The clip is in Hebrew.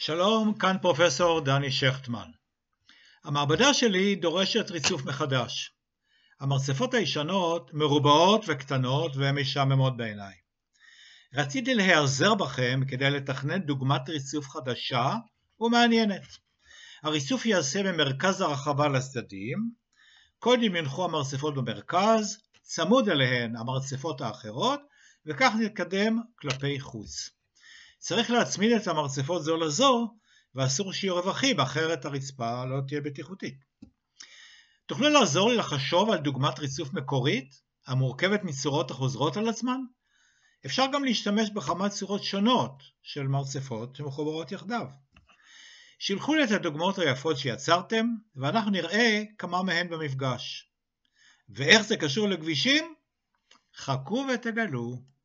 שלום, כאן פרופסור דני שכטמן. המעבדה שלי דורשת ריצוף מחדש. המרצפות הישנות מרובעות וקטנות והן משעממות בעיניי. רציתי להיעזר בכם כדי לתכנן דוגמת ריצוף חדשה ומעניינת. הריצוף ייעשה ממרכז הרחבה לצדדים, קודם יונחו המרצפות במרכז, צמוד אליהן המרצפות האחרות, וכך נתקדם כלפי חוץ. צריך להצמיד את המרצפות זו לזו, ואסור שיהיו רווחים, אחרת הרצפה לא תהיה בטיחותית. תוכלו לעזור לי לחשוב על דוגמת ריצוף מקורית, המורכבת מצורות החוזרות על עצמן? אפשר גם להשתמש בכמה צורות שונות של מרצפות שמחוברות יחדיו. שילחו לי את הדוגמאות היפות שיצרתם, ואנחנו נראה כמה מהן במפגש. ואיך זה קשור לכבישים? חכו ותגלו.